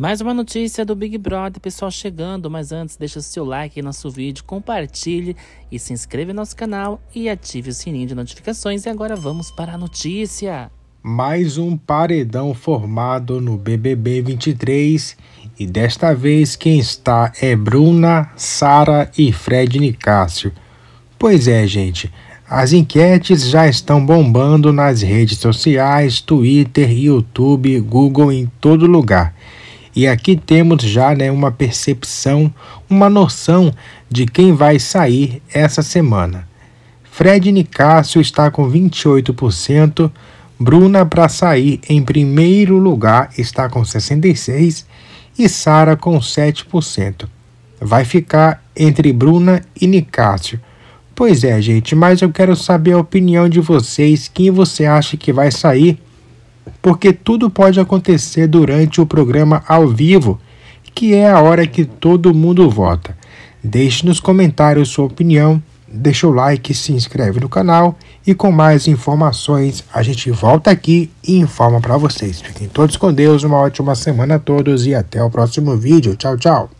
Mais uma notícia do Big Brother, pessoal, chegando. Mas antes, deixa seu like no nosso vídeo, compartilhe e se inscreva no nosso canal e ative o sininho de notificações. E agora vamos para a notícia. Mais um paredão formado no BBB 23 e desta vez quem está é Bruna, Sara e Fred Nicásio. Pois é, gente, as enquetes já estão bombando nas redes sociais, Twitter, YouTube, Google, em todo lugar. E aqui temos já né, uma percepção, uma noção de quem vai sair essa semana. Fred Nicásio está com 28%, Bruna para sair em primeiro lugar está com 66% e Sara com 7%. Vai ficar entre Bruna e Nicásio. Pois é, gente, mas eu quero saber a opinião de vocês, quem você acha que vai sair porque tudo pode acontecer durante o programa ao vivo, que é a hora que todo mundo vota. Deixe nos comentários sua opinião, deixa o like, se inscreve no canal e com mais informações a gente volta aqui e informa para vocês. Fiquem todos com Deus, uma ótima semana a todos e até o próximo vídeo. Tchau, tchau.